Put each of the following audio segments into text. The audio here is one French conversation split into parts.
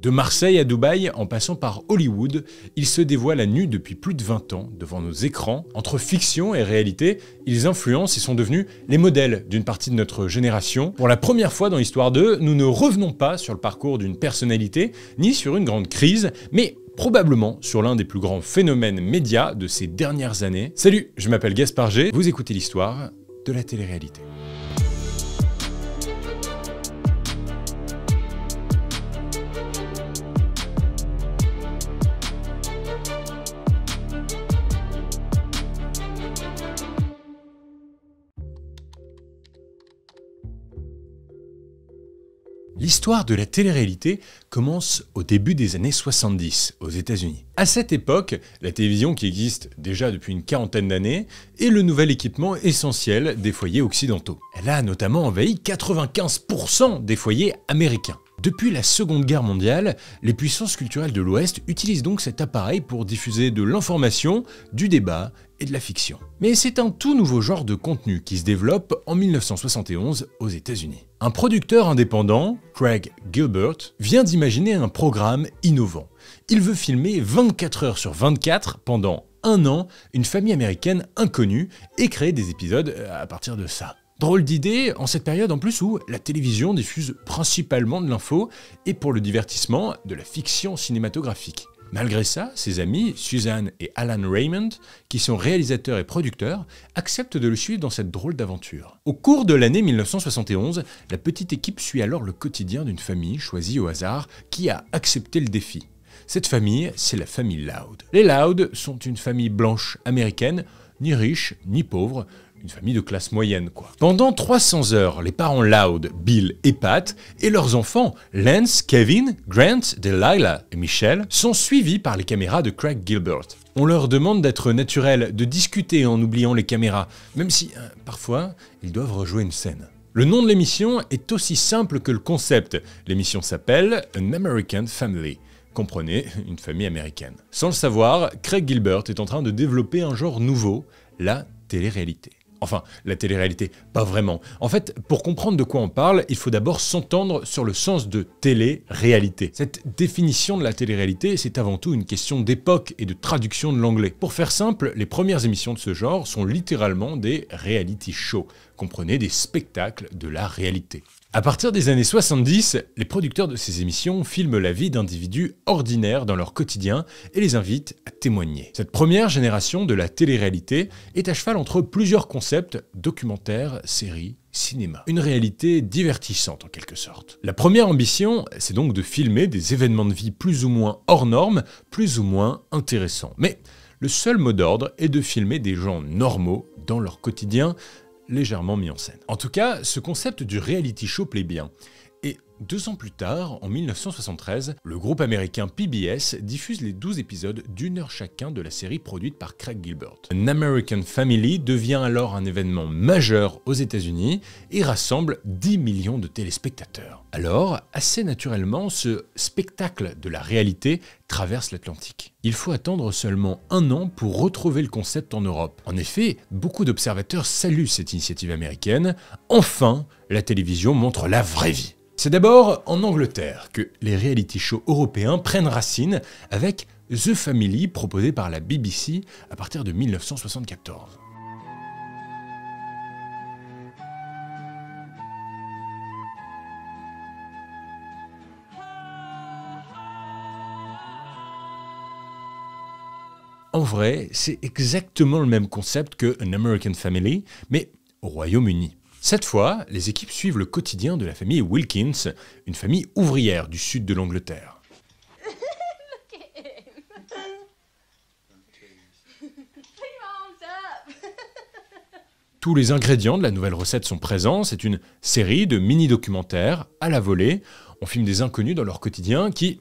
De Marseille à Dubaï, en passant par Hollywood, ils se dévoilent à nu depuis plus de 20 ans devant nos écrans. Entre fiction et réalité, ils influencent et sont devenus les modèles d'une partie de notre génération. Pour la première fois dans l'histoire d'eux, nous ne revenons pas sur le parcours d'une personnalité, ni sur une grande crise, mais probablement sur l'un des plus grands phénomènes médias de ces dernières années. Salut, je m'appelle Gaspard G, vous écoutez l'histoire de la télé-réalité. L'histoire de la télé-réalité commence au début des années 70 aux États-Unis. À cette époque, la télévision qui existe déjà depuis une quarantaine d'années est le nouvel équipement essentiel des foyers occidentaux. Elle a notamment envahi 95% des foyers américains. Depuis la Seconde Guerre mondiale, les puissances culturelles de l'Ouest utilisent donc cet appareil pour diffuser de l'information, du débat et de la fiction. Mais c'est un tout nouveau genre de contenu qui se développe en 1971 aux États-Unis. Un producteur indépendant, Craig Gilbert, vient d'imaginer un programme innovant. Il veut filmer 24 heures sur 24 pendant un an une famille américaine inconnue et créer des épisodes euh, à partir de ça. Drôle d'idée en cette période en plus où la télévision diffuse principalement de l'info et pour le divertissement de la fiction cinématographique. Malgré ça, ses amis, Suzanne et Alan Raymond, qui sont réalisateurs et producteurs, acceptent de le suivre dans cette drôle d'aventure. Au cours de l'année 1971, la petite équipe suit alors le quotidien d'une famille choisie au hasard qui a accepté le défi. Cette famille, c'est la famille Loud. Les Loud sont une famille blanche américaine ni riche, ni pauvre, une famille de classe moyenne, quoi. Pendant 300 heures, les parents Loud, Bill et Pat, et leurs enfants, Lance, Kevin, Grant, Delilah et Michelle, sont suivis par les caméras de Craig Gilbert. On leur demande d'être naturels, de discuter en oubliant les caméras, même si, euh, parfois, ils doivent rejouer une scène. Le nom de l'émission est aussi simple que le concept. L'émission s'appelle An American Family. Comprenez, une famille américaine. Sans le savoir, Craig Gilbert est en train de développer un genre nouveau, la télé-réalité. Enfin, la télé-réalité, pas vraiment. En fait, pour comprendre de quoi on parle, il faut d'abord s'entendre sur le sens de télé-réalité. Cette définition de la télé-réalité, c'est avant tout une question d'époque et de traduction de l'anglais. Pour faire simple, les premières émissions de ce genre sont littéralement des reality shows, comprenez des spectacles de la réalité. À partir des années 70, les producteurs de ces émissions filment la vie d'individus ordinaires dans leur quotidien et les invitent à témoigner. Cette première génération de la télé-réalité est à cheval entre plusieurs concepts, documentaires, séries, cinéma. Une réalité divertissante en quelque sorte. La première ambition, c'est donc de filmer des événements de vie plus ou moins hors normes, plus ou moins intéressants. Mais le seul mot d'ordre est de filmer des gens normaux dans leur quotidien légèrement mis en scène. En tout cas, ce concept du reality show plaît bien. Deux ans plus tard, en 1973, le groupe américain PBS diffuse les 12 épisodes d'une heure chacun de la série produite par Craig Gilbert. An American Family devient alors un événement majeur aux États-Unis et rassemble 10 millions de téléspectateurs. Alors, assez naturellement, ce spectacle de la réalité traverse l'Atlantique. Il faut attendre seulement un an pour retrouver le concept en Europe. En effet, beaucoup d'observateurs saluent cette initiative américaine. Enfin, la télévision montre la vraie vie. C'est d'abord en Angleterre que les reality shows européens prennent racine avec The Family proposé par la BBC à partir de 1974. En vrai, c'est exactement le même concept que An American Family, mais au Royaume-Uni. Cette fois, les équipes suivent le quotidien de la famille Wilkins, une famille ouvrière du sud de l'Angleterre. Tous les ingrédients de la nouvelle recette sont présents. C'est une série de mini-documentaires à la volée. On filme des inconnus dans leur quotidien qui,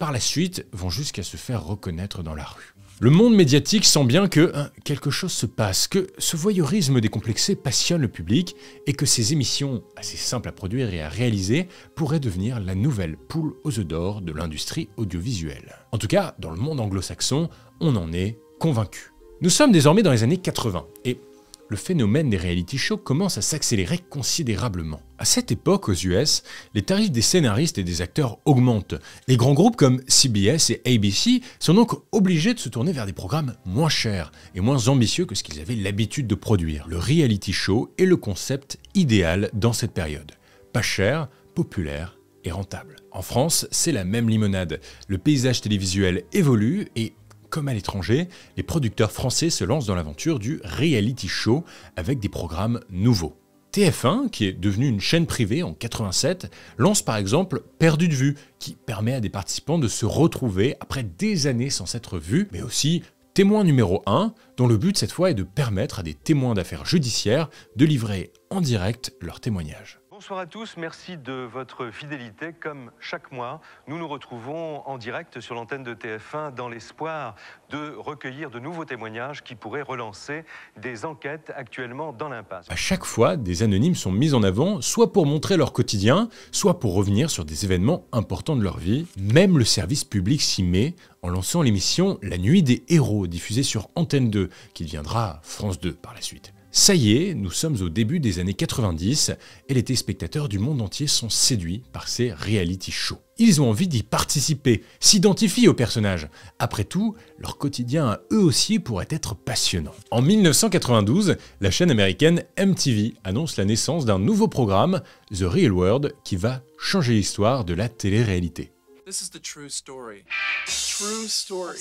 par la suite, vont jusqu'à se faire reconnaître dans la rue. Le monde médiatique sent bien que hein, quelque chose se passe, que ce voyeurisme décomplexé passionne le public et que ces émissions, assez simples à produire et à réaliser, pourraient devenir la nouvelle poule aux œufs d'or de l'industrie audiovisuelle. En tout cas, dans le monde anglo-saxon, on en est convaincu. Nous sommes désormais dans les années 80 et le phénomène des reality shows commence à s'accélérer considérablement. À cette époque, aux US, les tarifs des scénaristes et des acteurs augmentent. Les grands groupes comme CBS et ABC sont donc obligés de se tourner vers des programmes moins chers et moins ambitieux que ce qu'ils avaient l'habitude de produire. Le reality show est le concept idéal dans cette période. Pas cher, populaire et rentable. En France, c'est la même limonade. Le paysage télévisuel évolue et comme à l'étranger, les producteurs français se lancent dans l'aventure du reality show avec des programmes nouveaux. TF1, qui est devenue une chaîne privée en 87, lance par exemple Perdu de vue, qui permet à des participants de se retrouver après des années sans s'être vus, mais aussi Témoin numéro 1, dont le but cette fois est de permettre à des témoins d'affaires judiciaires de livrer en direct leur témoignage. Bonsoir à tous, merci de votre fidélité. Comme chaque mois, nous nous retrouvons en direct sur l'antenne de TF1 dans l'espoir de recueillir de nouveaux témoignages qui pourraient relancer des enquêtes actuellement dans l'impasse. À chaque fois, des anonymes sont mis en avant, soit pour montrer leur quotidien, soit pour revenir sur des événements importants de leur vie. Même le service public s'y met en lançant l'émission La Nuit des Héros, diffusée sur Antenne 2, qui deviendra France 2 par la suite. Ça y est, nous sommes au début des années 90 et les téléspectateurs du monde entier sont séduits par ces reality shows. Ils ont envie d'y participer, s'identifient aux personnages. Après tout, leur quotidien à eux aussi pourrait être passionnant. En 1992, la chaîne américaine MTV annonce la naissance d'un nouveau programme, The Real World, qui va changer l'histoire de la télé-réalité. This is the true story. True story.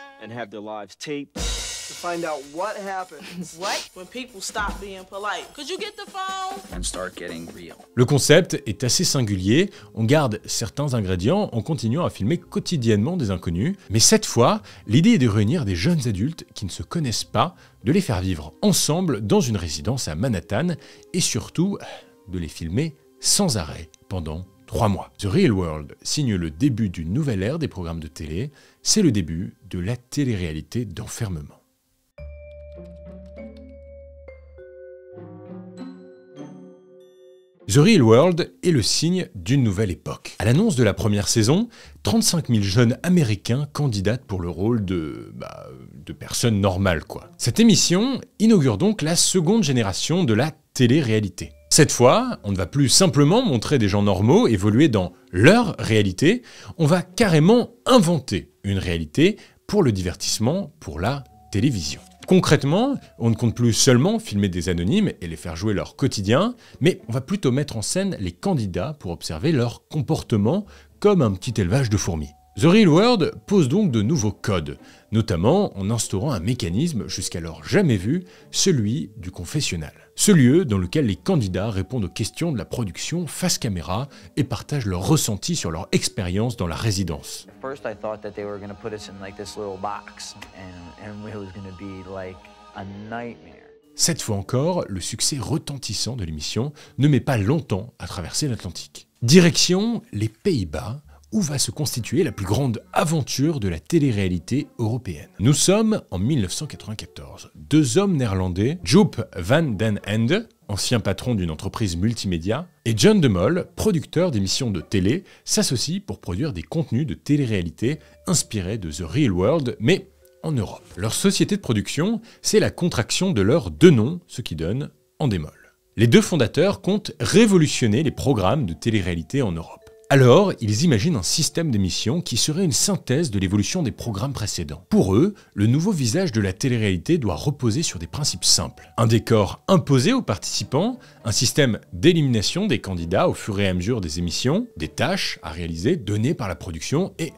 and have their lives taped to find out what happens. When people stop being polite. Could you get the phone? And start getting real. Le concept est assez singulier. On garde certains ingrédients en continuant à filmer quotidiennement des inconnus. Mais cette fois, l'idée est de réunir des jeunes adultes qui ne se connaissent pas, de les faire vivre ensemble dans une résidence à Manhattan et surtout de les filmer sans arrêt pendant trois mois. The Real World signe le début d'une nouvelle ère des programmes de télé c'est le début de la télé-réalité d'enfermement. The Real World est le signe d'une nouvelle époque. À l'annonce de la première saison, 35 000 jeunes américains candidatent pour le rôle de. Bah, de personnes normales, quoi. Cette émission inaugure donc la seconde génération de la télé-réalité. Cette fois, on ne va plus simplement montrer des gens normaux évoluer dans leur réalité, on va carrément inventer une réalité pour le divertissement, pour la télévision. Concrètement, on ne compte plus seulement filmer des anonymes et les faire jouer leur quotidien, mais on va plutôt mettre en scène les candidats pour observer leur comportement comme un petit élevage de fourmis. The Real World pose donc de nouveaux codes, notamment en instaurant un mécanisme jusqu'alors jamais vu, celui du confessionnal. Ce lieu dans lequel les candidats répondent aux questions de la production face caméra et partagent leurs ressenti sur leur expérience dans la résidence. Cette fois encore, le succès retentissant de l'émission ne met pas longtemps à traverser l'Atlantique. Direction les Pays-Bas, où va se constituer la plus grande aventure de la télé-réalité européenne. Nous sommes en 1994. Deux hommes néerlandais, Joop van den Ende, ancien patron d'une entreprise multimédia, et John DeMol, producteur d'émissions de télé, s'associent pour produire des contenus de télé-réalité inspirés de The Real World, mais en Europe. Leur société de production, c'est la contraction de leurs deux noms, ce qui donne en Endemol. Les deux fondateurs comptent révolutionner les programmes de télé-réalité en Europe. Alors, ils imaginent un système d'émission qui serait une synthèse de l'évolution des programmes précédents. Pour eux, le nouveau visage de la télé-réalité doit reposer sur des principes simples. Un décor imposé aux participants, un système d'élimination des candidats au fur et à mesure des émissions, des tâches à réaliser données par la production et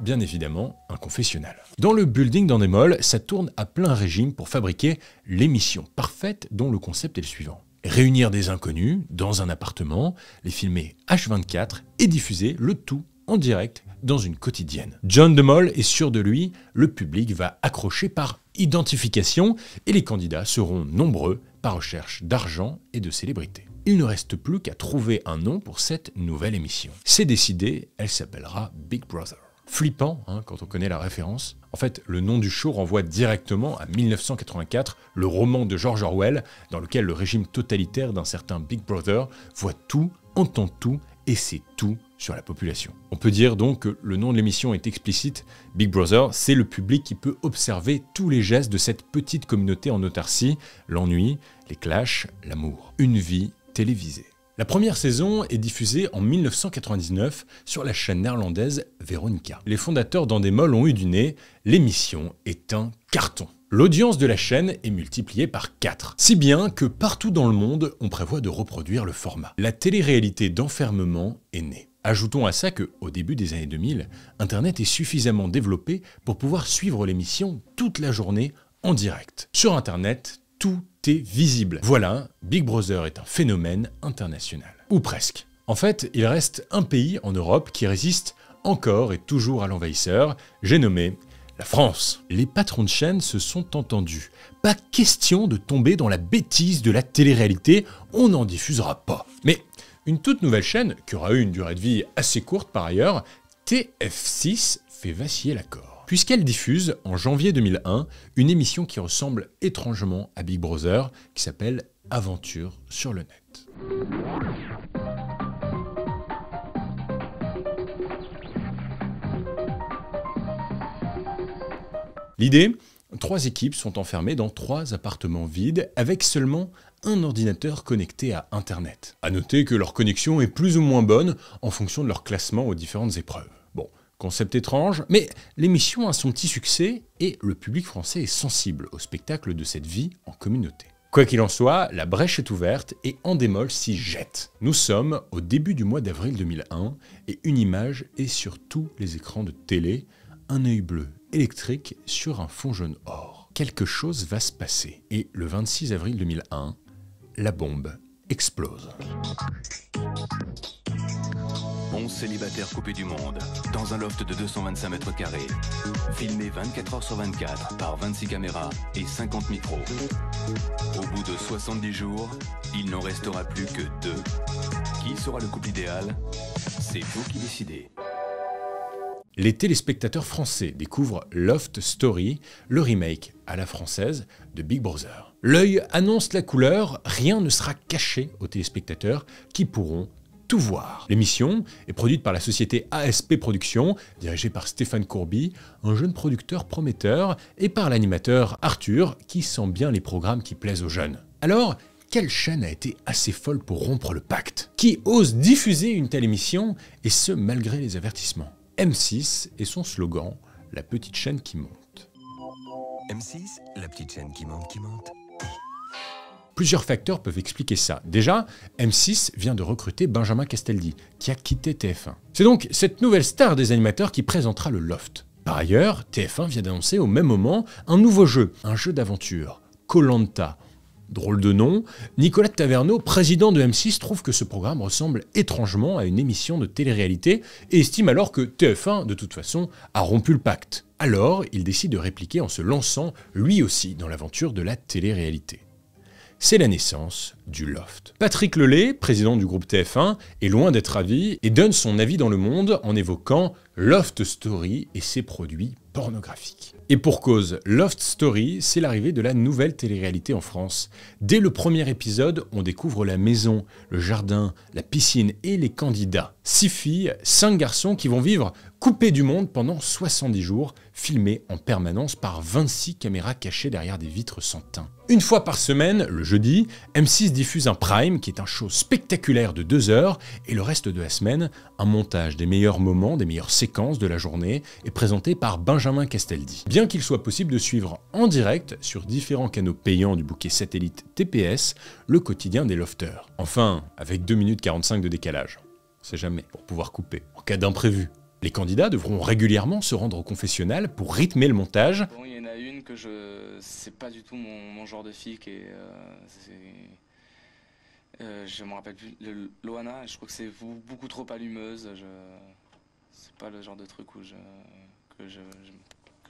bien évidemment un confessionnal. Dans le building d'Andemol, ça tourne à plein régime pour fabriquer l'émission parfaite dont le concept est le suivant réunir des inconnus dans un appartement, les filmer H24 et diffuser le tout en direct dans une quotidienne. John DeMol est sûr de lui, le public va accrocher par identification et les candidats seront nombreux par recherche d'argent et de célébrité. Il ne reste plus qu'à trouver un nom pour cette nouvelle émission. C'est décidé, elle s'appellera Big Brother. Flippant, hein, quand on connaît la référence. En fait, le nom du show renvoie directement à 1984, le roman de George Orwell, dans lequel le régime totalitaire d'un certain Big Brother voit tout, entend tout et sait tout sur la population. On peut dire donc que le nom de l'émission est explicite, Big Brother, c'est le public qui peut observer tous les gestes de cette petite communauté en autarcie, l'ennui, les clashs, l'amour, une vie télévisée. La première saison est diffusée en 1999 sur la chaîne néerlandaise Veronica. Les fondateurs d'Andemol ont eu du nez, l'émission est un carton. L'audience de la chaîne est multipliée par 4, si bien que partout dans le monde, on prévoit de reproduire le format. La télé-réalité d'enfermement est née. Ajoutons à ça que, au début des années 2000, Internet est suffisamment développé pour pouvoir suivre l'émission toute la journée en direct. Sur Internet, tout visible. Voilà, Big Brother est un phénomène international. Ou presque. En fait, il reste un pays en Europe qui résiste encore et toujours à l'envahisseur, j'ai nommé la France. Les patrons de chaîne se sont entendus. Pas question de tomber dans la bêtise de la télé-réalité, on n'en diffusera pas. Mais une toute nouvelle chaîne, qui aura eu une durée de vie assez courte par ailleurs, TF6 fait vaciller l'accord puisqu'elle diffuse en janvier 2001 une émission qui ressemble étrangement à Big Brother, qui s'appelle Aventure sur le net. L'idée Trois équipes sont enfermées dans trois appartements vides avec seulement un ordinateur connecté à Internet. A noter que leur connexion est plus ou moins bonne en fonction de leur classement aux différentes épreuves. Concept étrange, mais l'émission a son petit succès et le public français est sensible au spectacle de cette vie en communauté. Quoi qu'il en soit, la brèche est ouverte et Endemol s'y jette. Nous sommes au début du mois d'avril 2001 et une image est sur tous les écrans de télé, un œil bleu électrique sur un fond jaune or. Quelque chose va se passer et le 26 avril 2001, la bombe explose célibataire coupé du monde, dans un loft de 225 mètres carrés. Filmé 24 heures sur 24 par 26 caméras et 50 micros. Au bout de 70 jours, il n'en restera plus que deux. Qui sera le couple idéal C'est vous qui décidez. Les téléspectateurs français découvrent Loft Story, le remake à la française de Big Brother. L'œil annonce la couleur, rien ne sera caché aux téléspectateurs qui pourront voir. L'émission est produite par la société ASP Productions, dirigée par Stéphane Courby, un jeune producteur prometteur, et par l'animateur Arthur, qui sent bien les programmes qui plaisent aux jeunes. Alors, quelle chaîne a été assez folle pour rompre le pacte Qui ose diffuser une telle émission, et ce malgré les avertissements M6 et son slogan La petite chaîne qui monte. M6, la petite chaîne qui monte, qui monte. Plusieurs facteurs peuvent expliquer ça. Déjà, M6 vient de recruter Benjamin Castaldi, qui a quitté TF1. C'est donc cette nouvelle star des animateurs qui présentera le Loft. Par ailleurs, TF1 vient d'annoncer au même moment un nouveau jeu, un jeu d'aventure, Colanta. Drôle de nom, Nicolas Taverneau, président de M6, trouve que ce programme ressemble étrangement à une émission de télé-réalité et estime alors que TF1, de toute façon, a rompu le pacte. Alors, il décide de répliquer en se lançant, lui aussi, dans l'aventure de la télé-réalité c'est la naissance du loft. Patrick Lelay, président du groupe TF1, est loin d'être ravi et donne son avis dans le monde en évoquant Loft Story et ses produits pornographiques. Et pour cause, Loft Story, c'est l'arrivée de la nouvelle télé-réalité en France. Dès le premier épisode, on découvre la maison, le jardin, la piscine et les candidats. Six filles, cinq garçons qui vont vivre coupés du monde pendant 70 jours, filmés en permanence par 26 caméras cachées derrière des vitres sans teint. Une fois par semaine, le jeudi, M6 diffuse un prime qui est un show spectaculaire de deux heures et le reste de la semaine, un montage des meilleurs moments, des meilleures séquences de la journée est présenté par Benjamin Castaldi qu'il soit possible de suivre en direct sur différents canaux payants du bouquet satellite TPS le quotidien des lofters. Enfin, avec 2 minutes 45 de décalage. On sait jamais, pour pouvoir couper, en cas d'imprévu. Les candidats devront régulièrement se rendre au confessionnal pour rythmer le montage. il y en a une que je. C'est pas du tout mon, genre de fille qui est. Euh, euh, je me rappelle plus. Le, Loana, je crois que c'est beaucoup trop allumeuse. C'est pas le genre de truc où je. que je,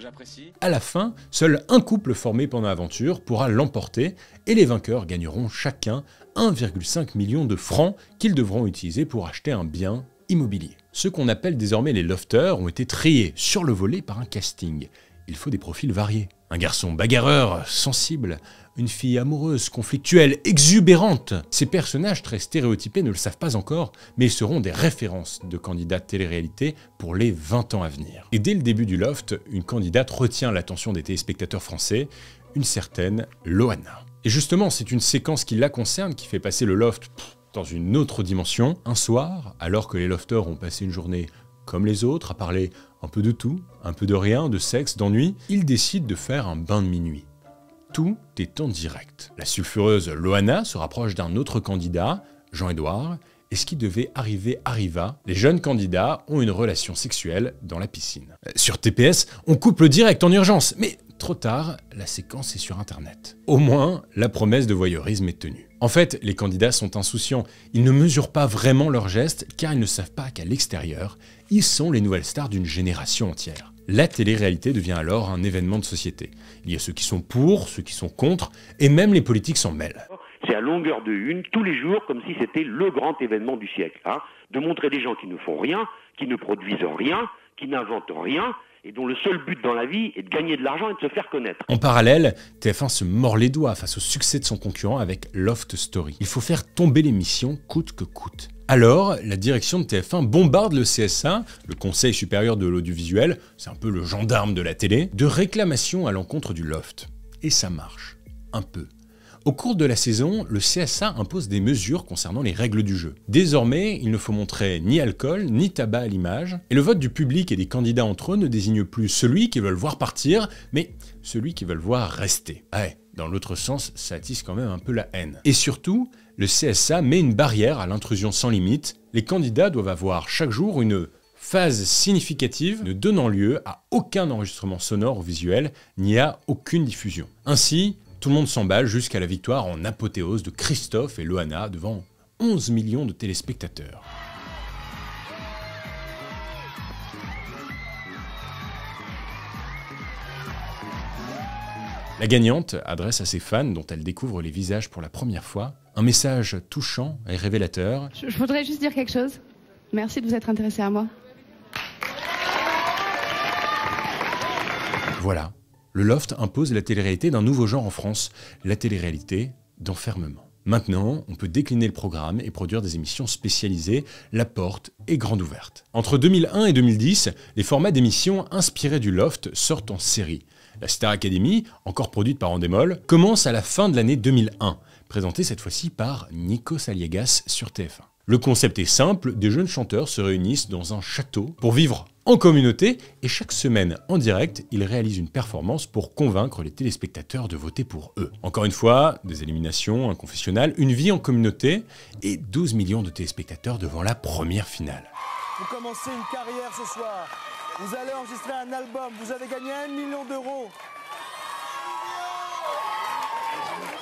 j'apprécie. À la fin, seul un couple formé pendant l'aventure pourra l'emporter et les vainqueurs gagneront chacun 1,5 million de francs qu'ils devront utiliser pour acheter un bien immobilier. Ceux qu'on appelle désormais les lofters ont été triés sur le volet par un casting. Il faut des profils variés. Un garçon bagarreur, sensible, une fille amoureuse, conflictuelle, exubérante. Ces personnages très stéréotypés ne le savent pas encore, mais ils seront des références de candidats télé-réalité pour les 20 ans à venir. Et dès le début du Loft, une candidate retient l'attention des téléspectateurs français, une certaine Loana. Et justement, c'est une séquence qui la concerne qui fait passer le Loft dans une autre dimension. Un soir, alors que les lofters ont passé une journée comme les autres à parler un peu de tout, un peu de rien, de sexe, d'ennui, il décide de faire un bain de minuit. Tout est en direct. La sulfureuse Loana se rapproche d'un autre candidat, Jean-Édouard, et ce qui devait arriver arriva. Les jeunes candidats ont une relation sexuelle dans la piscine. Euh, sur TPS, on coupe le direct en urgence, mais trop tard, la séquence est sur Internet. Au moins, la promesse de voyeurisme est tenue. En fait, les candidats sont insouciants. Ils ne mesurent pas vraiment leurs gestes car ils ne savent pas qu'à l'extérieur, ils sont les nouvelles stars d'une génération entière. La télé-réalité devient alors un événement de société. Il y a ceux qui sont pour, ceux qui sont contre, et même les politiques s'en mêlent. C'est à longueur de une, tous les jours, comme si c'était le grand événement du siècle. Hein. de montrer des gens qui ne font rien, qui ne produisent rien, qui n'inventent rien, et dont le seul but dans la vie est de gagner de l'argent et de se faire connaître. En parallèle, TF1 se mord les doigts face au succès de son concurrent avec Loft Story. Il faut faire tomber l'émission coûte que coûte. Alors, la direction de TF1 bombarde le CSA, le Conseil supérieur de l'audiovisuel, c'est un peu le gendarme de la télé, de réclamations à l'encontre du Loft. Et ça marche. Un peu. Au cours de la saison, le CSA impose des mesures concernant les règles du jeu. Désormais, il ne faut montrer ni alcool, ni tabac à l'image, et le vote du public et des candidats entre eux ne désigne plus celui qui veulent voir partir, mais celui qui veulent voir rester. Ouais, dans l'autre sens, ça attise quand même un peu la haine. Et surtout, le CSA met une barrière à l'intrusion sans limite. Les candidats doivent avoir chaque jour une phase significative ne donnant lieu à aucun enregistrement sonore ou visuel ni à aucune diffusion. Ainsi, tout le monde s'emballe jusqu'à la victoire en apothéose de Christophe et Loana devant 11 millions de téléspectateurs. La gagnante adresse à ses fans, dont elle découvre les visages pour la première fois, un message touchant et révélateur. Je, je voudrais juste dire quelque chose. Merci de vous être intéressé à moi. Voilà, le loft impose la télé d'un nouveau genre en France, la télé-réalité d'enfermement. Maintenant, on peut décliner le programme et produire des émissions spécialisées, la porte est grande ouverte. Entre 2001 et 2010, les formats d'émissions inspirés du loft sortent en série. La Star Academy, encore produite par Andemol, commence à la fin de l'année 2001, présentée cette fois-ci par Nikos Aliagas sur TF1. Le concept est simple, des jeunes chanteurs se réunissent dans un château pour vivre en communauté et chaque semaine en direct, ils réalisent une performance pour convaincre les téléspectateurs de voter pour eux. Encore une fois, des éliminations, un confessionnal, une vie en communauté et 12 millions de téléspectateurs devant la première finale. Vous commencez une carrière ce soir. Vous allez enregistrer un album. Vous avez gagné un million d'euros.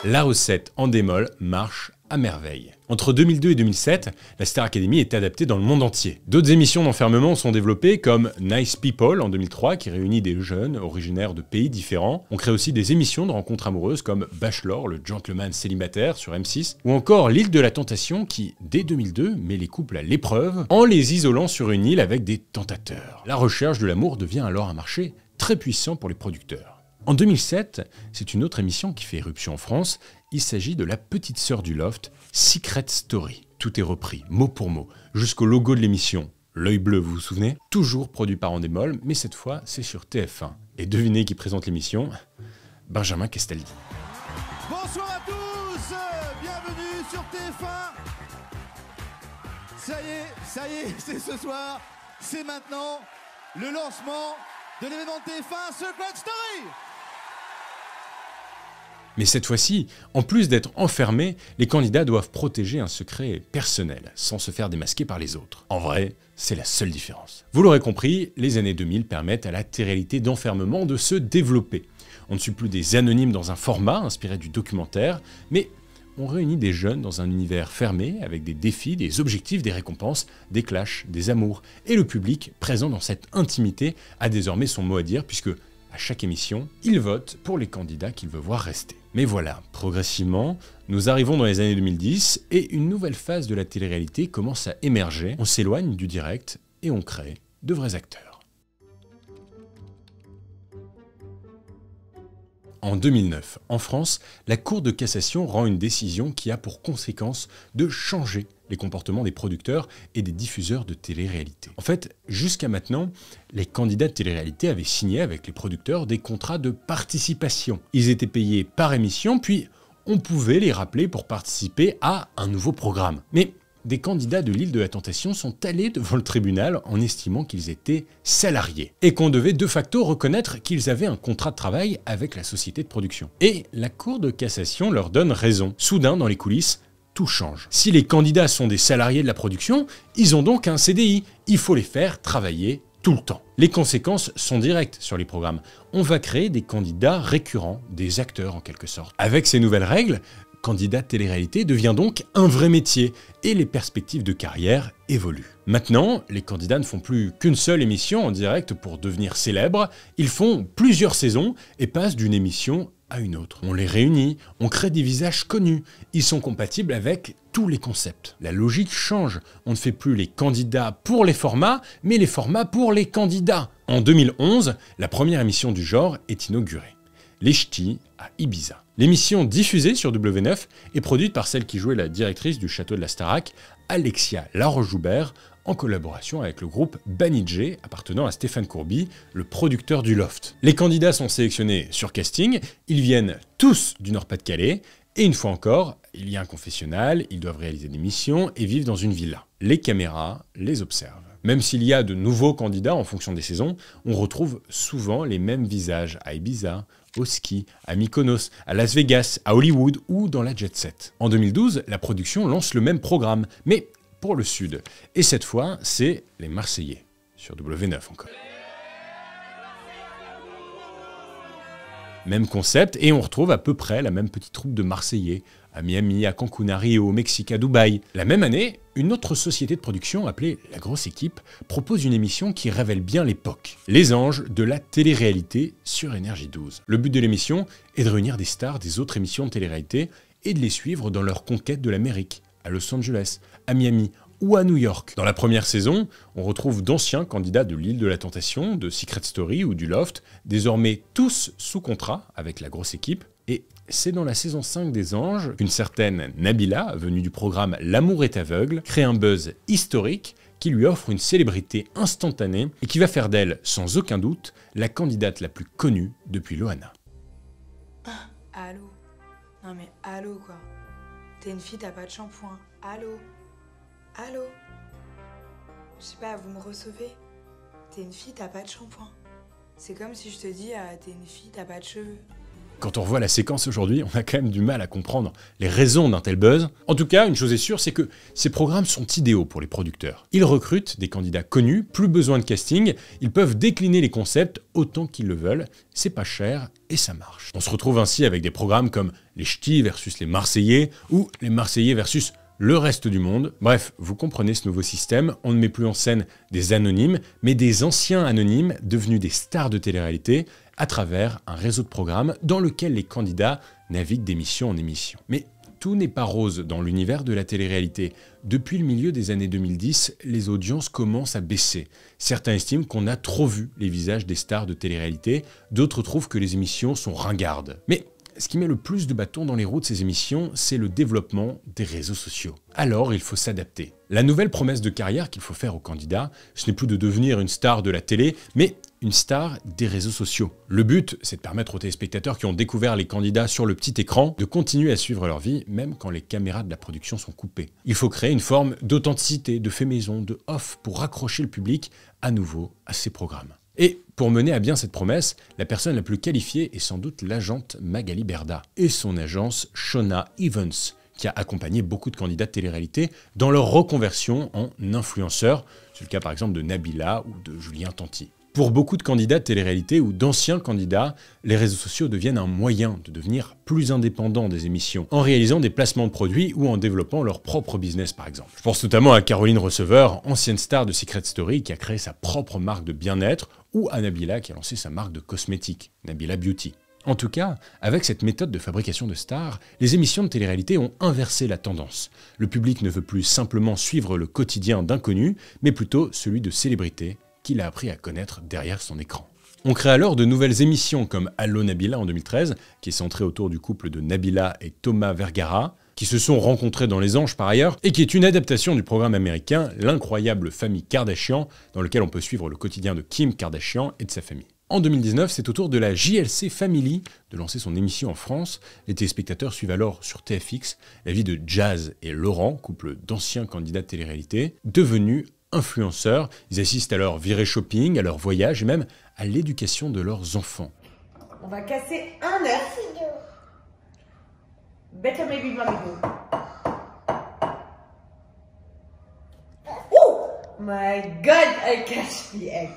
La recette en démol marche merveille. Entre 2002 et 2007, la Star Academy est adaptée dans le monde entier. D'autres émissions d'enfermement sont développées comme Nice People en 2003 qui réunit des jeunes originaires de pays différents. On crée aussi des émissions de rencontres amoureuses comme Bachelor, le gentleman célibataire sur M6 ou encore L'île de la tentation qui, dès 2002, met les couples à l'épreuve en les isolant sur une île avec des tentateurs. La recherche de l'amour devient alors un marché très puissant pour les producteurs. En 2007, c'est une autre émission qui fait éruption en France. Il s'agit de la petite sœur du loft, Secret Story. Tout est repris, mot pour mot, jusqu'au logo de l'émission, l'œil bleu, vous vous souvenez Toujours produit par Andemol, mais cette fois, c'est sur TF1. Et devinez qui présente l'émission Benjamin Castaldi. Bonsoir à tous Bienvenue sur TF1 Ça y est, ça y est, c'est ce soir, c'est maintenant le lancement de l'événement TF1 Secret Story mais cette fois-ci, en plus d'être enfermés, les candidats doivent protéger un secret personnel, sans se faire démasquer par les autres. En vrai, c'est la seule différence. Vous l'aurez compris, les années 2000 permettent à la téréalité d'enfermement de se développer. On ne suit plus des anonymes dans un format inspiré du documentaire, mais on réunit des jeunes dans un univers fermé avec des défis, des objectifs, des récompenses, des clashs, des amours. Et le public, présent dans cette intimité, a désormais son mot à dire puisque, à chaque émission, il vote pour les candidats qu'il veut voir rester. Mais voilà, progressivement, nous arrivons dans les années 2010 et une nouvelle phase de la télé-réalité commence à émerger. On s'éloigne du direct et on crée de vrais acteurs. En 2009, en France, la Cour de cassation rend une décision qui a pour conséquence de changer les comportements des producteurs et des diffuseurs de télé-réalité. En fait, jusqu'à maintenant, les candidats de télé-réalité avaient signé avec les producteurs des contrats de participation. Ils étaient payés par émission, puis on pouvait les rappeler pour participer à un nouveau programme. Mais des candidats de l'île de la Tentation sont allés devant le tribunal en estimant qu'ils étaient salariés et qu'on devait de facto reconnaître qu'ils avaient un contrat de travail avec la société de production. Et la Cour de cassation leur donne raison. Soudain, dans les coulisses, tout change. Si les candidats sont des salariés de la production, ils ont donc un CDI. Il faut les faire travailler tout le temps. Les conséquences sont directes sur les programmes. On va créer des candidats récurrents, des acteurs en quelque sorte. Avec ces nouvelles règles, candidat télé-réalité devient donc un vrai métier et les perspectives de carrière évoluent. Maintenant, les candidats ne font plus qu'une seule émission en direct pour devenir célèbres, ils font plusieurs saisons et passent d'une émission à une autre. On les réunit, on crée des visages connus, ils sont compatibles avec tous les concepts. La logique change, on ne fait plus les candidats pour les formats, mais les formats pour les candidats. En 2011, la première émission du genre est inaugurée les ch'tis à Ibiza. L'émission diffusée sur W9 est produite par celle qui jouait la directrice du château de la Starac, Alexia Laroche-Joubert, en collaboration avec le groupe Banijé, appartenant à Stéphane Courby, le producteur du Loft. Les candidats sont sélectionnés sur casting, ils viennent tous du Nord-Pas-de-Calais, et une fois encore, il y a un confessionnal, ils doivent réaliser des missions et vivent dans une villa. Les caméras les observent. Même s'il y a de nouveaux candidats en fonction des saisons, on retrouve souvent les mêmes visages à Ibiza, au ski, à Mykonos, à Las Vegas, à Hollywood ou dans la jet set. En 2012, la production lance le même programme, mais pour le Sud. Et cette fois, c'est les Marseillais, sur W9 encore. Même concept, et on retrouve à peu près la même petite troupe de Marseillais, à Miami, à Cancun, à Rio, au Mexique, à Dubaï. La même année, une autre société de production appelée La Grosse Équipe propose une émission qui révèle bien l'époque, Les Anges de la télé-réalité sur Énergie 12. Le but de l'émission est de réunir des stars des autres émissions de télé-réalité et de les suivre dans leur conquête de l'Amérique, à Los Angeles, à Miami, ou à New York. Dans la première saison, on retrouve d'anciens candidats de l'île de la Tentation, de Secret Story ou du Loft, désormais tous sous contrat avec la grosse équipe, et c'est dans la saison 5 des Anges qu'une certaine Nabila, venue du programme L'amour est aveugle, crée un buzz historique qui lui offre une célébrité instantanée et qui va faire d'elle, sans aucun doute, la candidate la plus connue depuis Loana. Ah, allô Non mais allô quoi T'es une fille, t'as pas de shampoing. Allô Allô Je sais pas, vous me recevez T'es une fille, t'as pas de shampoing. C'est comme si je te dis, euh, t'es une fille, t'as pas de cheveux. Quand on revoit la séquence aujourd'hui, on a quand même du mal à comprendre les raisons d'un tel buzz. En tout cas, une chose est sûre, c'est que ces programmes sont idéaux pour les producteurs. Ils recrutent des candidats connus, plus besoin de casting, ils peuvent décliner les concepts autant qu'ils le veulent, c'est pas cher et ça marche. On se retrouve ainsi avec des programmes comme les Ch'tis versus les Marseillais ou les Marseillais versus le reste du monde. Bref, vous comprenez ce nouveau système, on ne met plus en scène des anonymes, mais des anciens anonymes devenus des stars de télé-réalité à travers un réseau de programmes dans lequel les candidats naviguent d'émission en émission. Mais tout n'est pas rose dans l'univers de la télé-réalité. Depuis le milieu des années 2010, les audiences commencent à baisser. Certains estiment qu'on a trop vu les visages des stars de télé-réalité, d'autres trouvent que les émissions sont ringardes. Mais ce qui met le plus de bâtons dans les roues de ces émissions, c'est le développement des réseaux sociaux. Alors il faut s'adapter. La nouvelle promesse de carrière qu'il faut faire aux candidats, ce n'est plus de devenir une star de la télé, mais une star des réseaux sociaux. Le but, c'est de permettre aux téléspectateurs qui ont découvert les candidats sur le petit écran de continuer à suivre leur vie, même quand les caméras de la production sont coupées. Il faut créer une forme d'authenticité, de fait maison, de off pour raccrocher le public à nouveau à ces programmes. Et pour mener à bien cette promesse, la personne la plus qualifiée est sans doute l'agente Magali Berda et son agence Shona Evans, qui a accompagné beaucoup de candidats de télé-réalité dans leur reconversion en influenceurs. C'est le cas par exemple de Nabila ou de Julien Tanti. Pour beaucoup de candidats de télé ou d'anciens candidats, les réseaux sociaux deviennent un moyen de devenir plus indépendants des émissions, en réalisant des placements de produits ou en développant leur propre business par exemple. Je pense notamment à Caroline Receveur, ancienne star de Secret Story qui a créé sa propre marque de bien-être, ou à Nabila qui a lancé sa marque de cosmétiques, Nabila Beauty. En tout cas, avec cette méthode de fabrication de stars, les émissions de télé-réalité ont inversé la tendance. Le public ne veut plus simplement suivre le quotidien d'inconnus, mais plutôt celui de célébrités qu'il a appris à connaître derrière son écran. On crée alors de nouvelles émissions comme Allo Nabila en 2013, qui est centrée autour du couple de Nabila et Thomas Vergara, qui se sont rencontrés dans Les Anges par ailleurs, et qui est une adaptation du programme américain L'incroyable famille Kardashian, dans lequel on peut suivre le quotidien de Kim Kardashian et de sa famille. En 2019, c'est au tour de la JLC Family de lancer son émission en France. Les téléspectateurs suivent alors sur TFX la vie de Jazz et Laurent, couple d'anciens candidats de télé-réalité, devenus influenceurs. Ils assistent à leur virée shopping, à leur voyage et même à l'éducation de leurs enfants. On va casser un œuf. baby Oh my god, I catch the egg.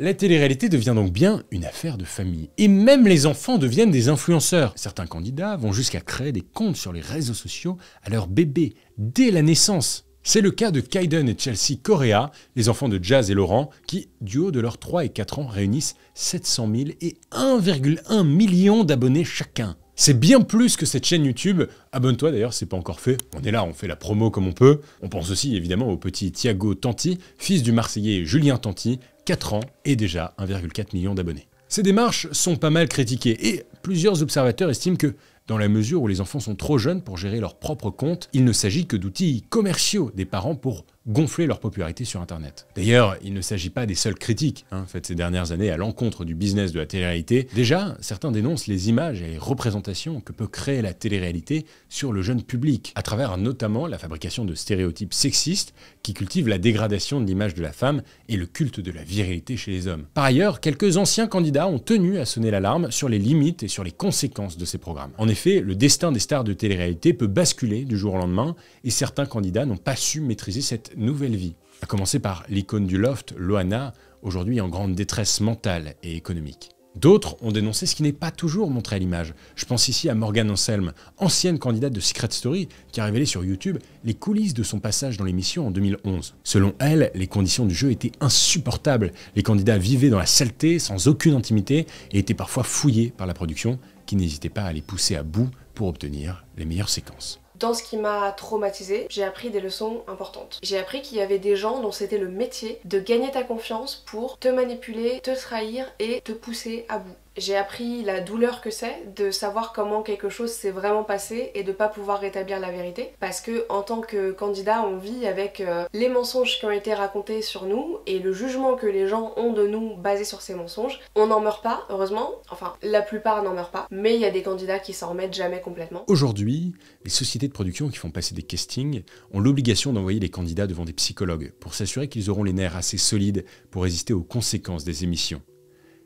La télé-réalité devient donc bien une affaire de famille. Et même les enfants deviennent des influenceurs. Certains candidats vont jusqu'à créer des comptes sur les réseaux sociaux à leur bébé, dès la naissance. C'est le cas de Kaiden et Chelsea Correa, les enfants de Jazz et Laurent, qui, du haut de leurs 3 et 4 ans, réunissent 700 000 et 1,1 million d'abonnés chacun. C'est bien plus que cette chaîne YouTube. Abonne-toi d'ailleurs, c'est pas encore fait. On est là, on fait la promo comme on peut. On pense aussi évidemment au petit Thiago Tanti, fils du Marseillais Julien Tanti, 4 ans et déjà 1,4 million d'abonnés. Ces démarches sont pas mal critiquées et plusieurs observateurs estiment que dans la mesure où les enfants sont trop jeunes pour gérer leur propre compte. Il ne s'agit que d'outils commerciaux des parents pour gonfler leur popularité sur Internet. D'ailleurs, il ne s'agit pas des seules critiques hein, faites ces dernières années à l'encontre du business de la télé-réalité. Déjà, certains dénoncent les images et les représentations que peut créer la télé-réalité sur le jeune public, à travers notamment la fabrication de stéréotypes sexistes qui cultivent la dégradation de l'image de la femme et le culte de la virilité chez les hommes. Par ailleurs, quelques anciens candidats ont tenu à sonner l'alarme sur les limites et sur les conséquences de ces programmes. En effet, le destin des stars de télé-réalité peut basculer du jour au lendemain et certains candidats n'ont pas su maîtriser cette nouvelle vie, à commencer par l'icône du loft, Loana, aujourd'hui en grande détresse mentale et économique. D'autres ont dénoncé ce qui n'est pas toujours montré à l'image. Je pense ici à Morgan Anselm, ancienne candidate de Secret Story, qui a révélé sur YouTube les coulisses de son passage dans l'émission en 2011. Selon elle, les conditions du jeu étaient insupportables. Les candidats vivaient dans la saleté, sans aucune intimité, et étaient parfois fouillés par la production, qui n'hésitait pas à les pousser à bout pour obtenir les meilleures séquences. Dans ce qui m'a traumatisé, j'ai appris des leçons importantes. J'ai appris qu'il y avait des gens dont c'était le métier de gagner ta confiance pour te manipuler, te trahir et te pousser à bout j'ai appris la douleur que c'est de savoir comment quelque chose s'est vraiment passé et de ne pas pouvoir rétablir la vérité parce que en tant que candidat on vit avec euh, les mensonges qui ont été racontés sur nous et le jugement que les gens ont de nous basé sur ces mensonges. On n'en meurt pas heureusement, enfin la plupart n'en meurent pas, mais il y a des candidats qui s'en remettent jamais complètement. Aujourd'hui, les sociétés de production qui font passer des castings ont l'obligation d'envoyer les candidats devant des psychologues pour s'assurer qu'ils auront les nerfs assez solides pour résister aux conséquences des émissions.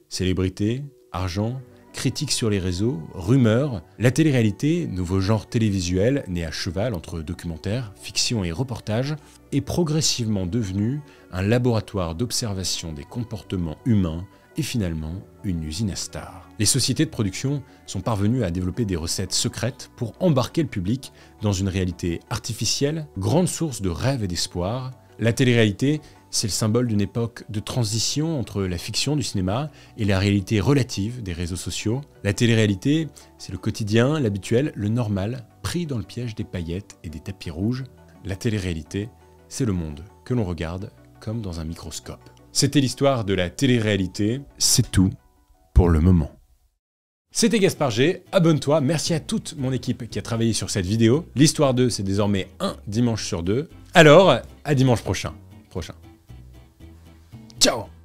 Célébrités, argent, critiques sur les réseaux, rumeurs, la télé-réalité, nouveau genre télévisuel né à cheval entre documentaire, fiction et reportage, est progressivement devenu un laboratoire d'observation des comportements humains et finalement une usine à stars. Les sociétés de production sont parvenues à développer des recettes secrètes pour embarquer le public dans une réalité artificielle, grande source de rêves et d'espoir. La télé-réalité c'est le symbole d'une époque de transition entre la fiction du cinéma et la réalité relative des réseaux sociaux. La télé-réalité, c'est le quotidien, l'habituel, le normal, pris dans le piège des paillettes et des tapis rouges. La télé-réalité, c'est le monde que l'on regarde comme dans un microscope. C'était l'histoire de la télé-réalité. C'est tout pour le moment. C'était Gaspard G, abonne-toi, merci à toute mon équipe qui a travaillé sur cette vidéo. L'histoire 2, c'est désormais un dimanche sur deux. Alors, à dimanche prochain. Prochain. Chao.